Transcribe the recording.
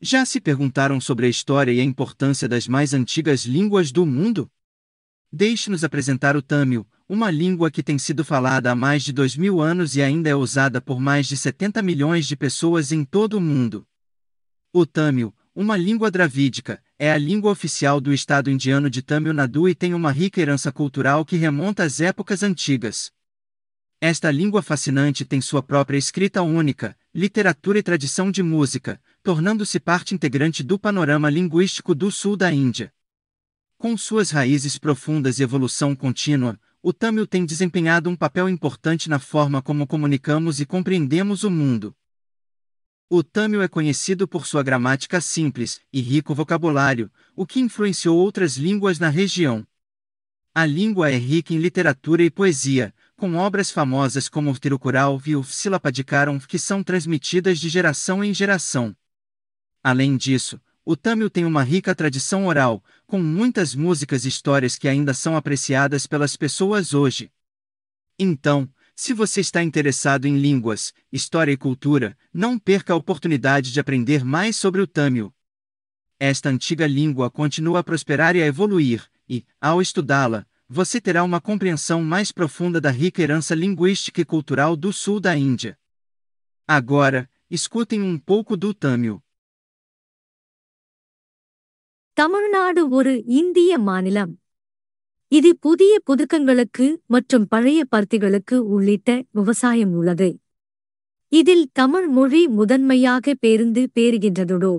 Já se perguntaram sobre a história e a importância das mais antigas línguas do mundo? Deixe-nos apresentar o tâmil, uma língua que tem sido falada há mais de dois mil anos e ainda é usada por mais de 70 milhões de pessoas em todo o mundo. O tâmil, uma língua dravídica, é a língua oficial do estado indiano de Tamil Nadu e tem uma rica herança cultural que remonta às épocas antigas. Esta língua fascinante tem sua própria escrita única, literatura e tradição de música, tornando-se parte integrante do panorama linguístico do sul da Índia. Com suas raízes profundas e evolução contínua, o tâmil tem desempenhado um papel importante na forma como comunicamos e compreendemos o mundo. O tâmil é conhecido por sua gramática simples e rico vocabulário, o que influenciou outras línguas na região. A língua é rica em literatura e poesia, com obras famosas como o Tirucural e o silapadikaram que são transmitidas de geração em geração. Além disso, o Tâmil tem uma rica tradição oral, com muitas músicas e histórias que ainda são apreciadas pelas pessoas hoje. Então, se você está interessado em línguas, história e cultura, não perca a oportunidade de aprender mais sobre o Tâmil. Esta antiga língua continua a prosperar e a evoluir, e, ao estudá-la, você terá uma compreensão mais profunda da rica herança linguística e cultural do sul da Índia. Agora, escutem um pouco do Tamil. Tamil Nadu ஒரு இந்திய மாநிலம் இது புதிய புதுக்கங்களுக்கு மற்றும் பழைய பருத்திகளுக்கு உள்ளிட்ட விவசாயம் உள்ளது இதில் தமிழ் மொழி முதன்மையாக பேருந்து பேருகின்றதோடு